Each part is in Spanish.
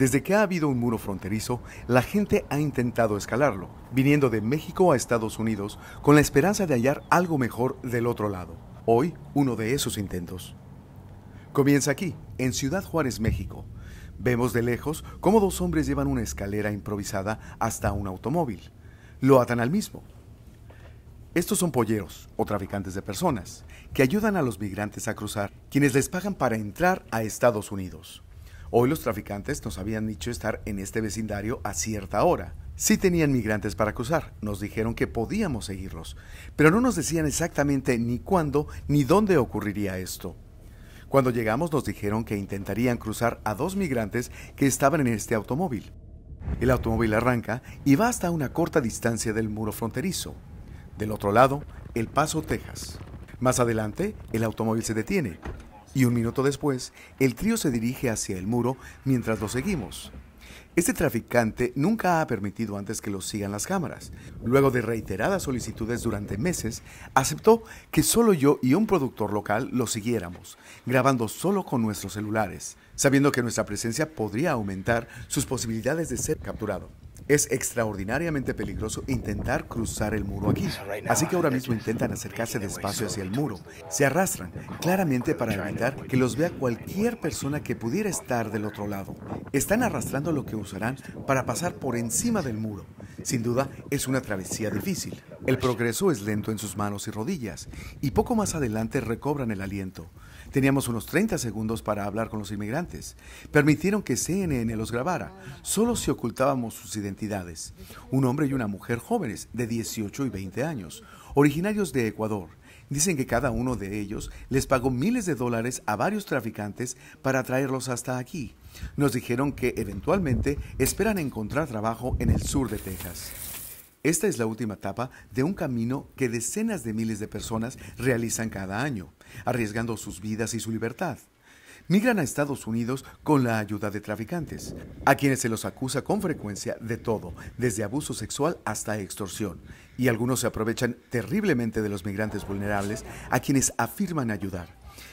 Desde que ha habido un muro fronterizo, la gente ha intentado escalarlo, viniendo de México a Estados Unidos con la esperanza de hallar algo mejor del otro lado. Hoy, uno de esos intentos. Comienza aquí, en Ciudad Juárez, México. Vemos de lejos cómo dos hombres llevan una escalera improvisada hasta un automóvil. Lo atan al mismo. Estos son polleros o traficantes de personas que ayudan a los migrantes a cruzar, quienes les pagan para entrar a Estados Unidos. Hoy los traficantes nos habían dicho estar en este vecindario a cierta hora. Sí tenían migrantes para cruzar, nos dijeron que podíamos seguirlos, pero no nos decían exactamente ni cuándo ni dónde ocurriría esto. Cuando llegamos nos dijeron que intentarían cruzar a dos migrantes que estaban en este automóvil. El automóvil arranca y va hasta una corta distancia del muro fronterizo. Del otro lado, El Paso, Texas. Más adelante, el automóvil se detiene y un minuto después, el trío se dirige hacia el muro mientras lo seguimos. Este traficante nunca ha permitido antes que lo sigan las cámaras. Luego de reiteradas solicitudes durante meses, aceptó que solo yo y un productor local lo siguiéramos, grabando solo con nuestros celulares, sabiendo que nuestra presencia podría aumentar sus posibilidades de ser capturado. Es extraordinariamente peligroso intentar cruzar el muro aquí. Así que ahora mismo intentan acercarse despacio hacia el muro. Se arrastran, claramente para evitar que los vea cualquier persona que pudiera estar del otro lado. Están arrastrando lo que usarán para pasar por encima del muro. Sin duda, es una travesía difícil. El progreso es lento en sus manos y rodillas, y poco más adelante recobran el aliento. Teníamos unos 30 segundos para hablar con los inmigrantes. Permitieron que CNN los grabara. Solo si ocultábamos sus identidades. Un hombre y una mujer jóvenes, de 18 y 20 años, originarios de Ecuador Dicen que cada uno de ellos les pagó miles de dólares a varios traficantes para traerlos hasta aquí. Nos dijeron que eventualmente esperan encontrar trabajo en el sur de Texas. Esta es la última etapa de un camino que decenas de miles de personas realizan cada año, arriesgando sus vidas y su libertad migran a Estados Unidos con la ayuda de traficantes, a quienes se los acusa con frecuencia de todo, desde abuso sexual hasta extorsión, y algunos se aprovechan terriblemente de los migrantes vulnerables a quienes afirman ayudar.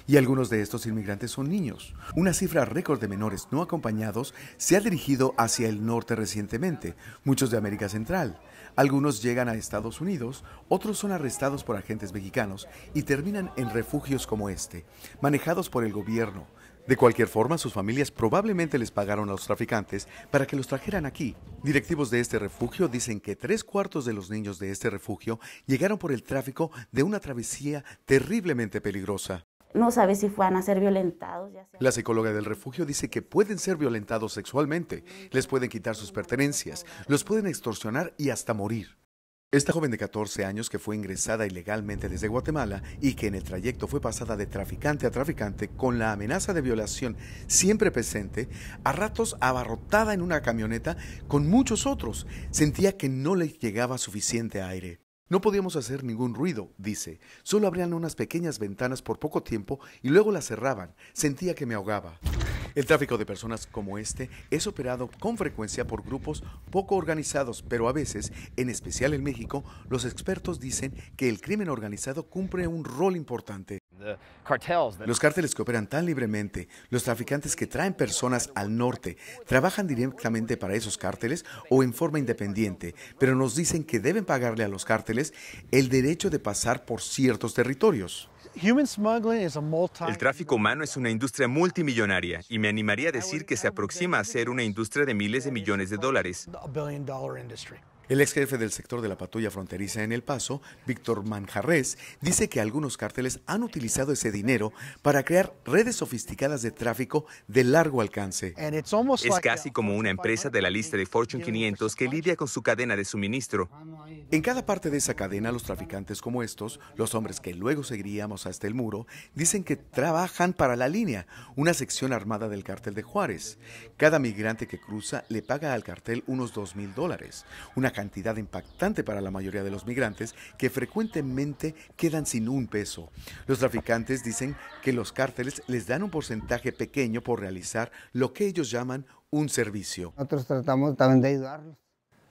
Y algunos de estos inmigrantes son niños. Una cifra récord de menores no acompañados se ha dirigido hacia el norte recientemente, muchos de América Central. Algunos llegan a Estados Unidos, otros son arrestados por agentes mexicanos y terminan en refugios como este, manejados por el gobierno, de cualquier forma, sus familias probablemente les pagaron a los traficantes para que los trajeran aquí. Directivos de este refugio dicen que tres cuartos de los niños de este refugio llegaron por el tráfico de una travesía terriblemente peligrosa. No sabe si van a ser violentados. La psicóloga del refugio dice que pueden ser violentados sexualmente, les pueden quitar sus pertenencias, los pueden extorsionar y hasta morir. Esta joven de 14 años que fue ingresada ilegalmente desde Guatemala y que en el trayecto fue pasada de traficante a traficante con la amenaza de violación siempre presente, a ratos abarrotada en una camioneta con muchos otros, sentía que no le llegaba suficiente aire. No podíamos hacer ningún ruido, dice, solo abrían unas pequeñas ventanas por poco tiempo y luego las cerraban, sentía que me ahogaba. El tráfico de personas como este es operado con frecuencia por grupos poco organizados, pero a veces, en especial en México, los expertos dicen que el crimen organizado cumple un rol importante los cárteles que operan tan libremente, los traficantes que traen personas al norte, trabajan directamente para esos cárteles o en forma independiente, pero nos dicen que deben pagarle a los cárteles el derecho de pasar por ciertos territorios. El tráfico humano es una industria multimillonaria y me animaría a decir que se aproxima a ser una industria de miles de millones de dólares. El ex jefe del sector de la patrulla fronteriza en El Paso, Víctor Manjarres, dice que algunos cárteles han utilizado ese dinero para crear redes sofisticadas de tráfico de largo alcance. Es casi como una empresa de la lista de Fortune 500 que lidia con su cadena de suministro. En cada parte de esa cadena, los traficantes como estos, los hombres que luego seguiríamos hasta el muro, dicen que trabajan para la línea, una sección armada del cártel de Juárez. Cada migrante que cruza le paga al cartel unos 2,000 mil dólares, una cantidad impactante para la mayoría de los migrantes que frecuentemente quedan sin un peso. Los traficantes dicen que los cárteles les dan un porcentaje pequeño por realizar lo que ellos llaman un servicio. Nosotros tratamos también de ayudarlos.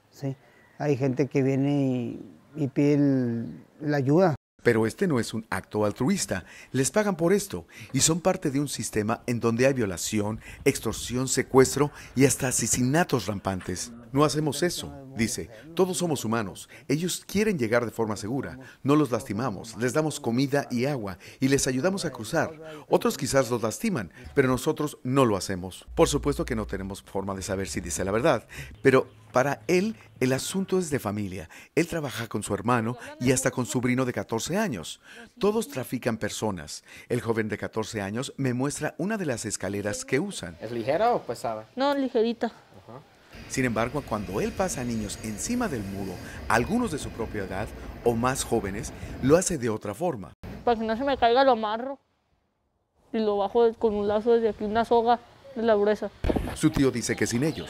Sí. Hay gente que viene y, pide la ayuda. Pero este no es un acto altruista. Les pagan por esto y son parte de un sistema en donde hay violación, extorsión, secuestro y hasta asesinatos rampantes. No hacemos eso, dice. Todos somos humanos. Ellos quieren llegar de forma segura. No los lastimamos, les damos comida y agua y les ayudamos a cruzar. Otros quizás los lastiman, pero nosotros no lo hacemos. Por supuesto que no tenemos forma de saber si dice la verdad, pero para él el asunto es de familia. Él trabaja con su hermano y hasta con su sobrino de 14 años. Todos trafican personas. El joven de 14 años me muestra una de las escaleras que usan. ¿Es ligera o pesada? No, ligerita. Sin embargo, cuando él pasa a niños encima del muro, algunos de su propia edad o más jóvenes, lo hace de otra forma. Para que no se me caiga lo amarro y lo bajo con un lazo desde aquí, una soga de la gruesa. Su tío dice que sin ellos.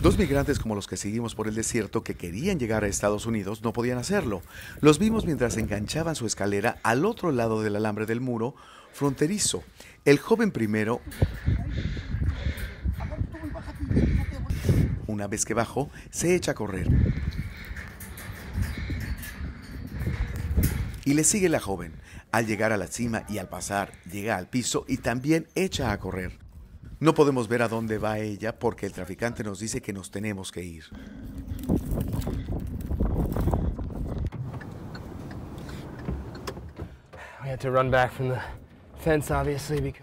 Dos migrantes como los que seguimos por el desierto que querían llegar a Estados Unidos no podían hacerlo. Los vimos mientras enganchaban su escalera al otro lado del alambre del muro fronterizo. El joven primero una vez que bajó, se echa a correr. Y le sigue la joven. Al llegar a la cima y al pasar, llega al piso y también echa a correr. No podemos ver a dónde va ella porque el traficante nos dice que nos tenemos que ir.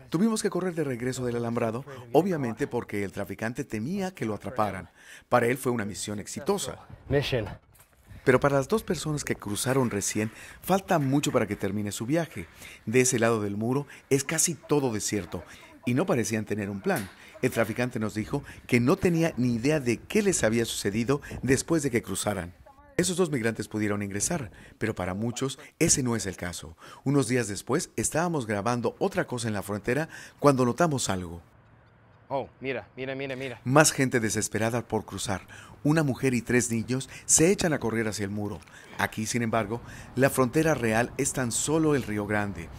Tuvimos que correr de regreso del alambrado, obviamente porque el traficante temía que lo atraparan. Para él fue una misión exitosa. Pero para las dos personas que cruzaron recién, falta mucho para que termine su viaje. De ese lado del muro es casi todo desierto y no parecían tener un plan. El traficante nos dijo que no tenía ni idea de qué les había sucedido después de que cruzaran. Esos dos migrantes pudieron ingresar, pero para muchos ese no es el caso. Unos días después estábamos grabando otra cosa en la frontera cuando notamos algo. Oh, mira, mira, mira, mira. Más gente desesperada por cruzar. Una mujer y tres niños se echan a correr hacia el muro. Aquí, sin embargo, la frontera real es tan solo el Río Grande,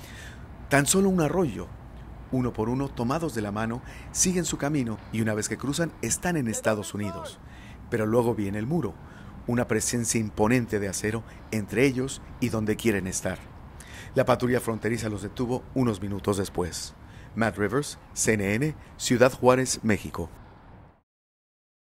tan solo un arroyo. Uno por uno, tomados de la mano, siguen su camino y una vez que cruzan, están en Estados Unidos. Pero luego viene el muro una presencia imponente de acero entre ellos y donde quieren estar. La patrulla fronteriza los detuvo unos minutos después. Matt Rivers, CNN, Ciudad Juárez, México.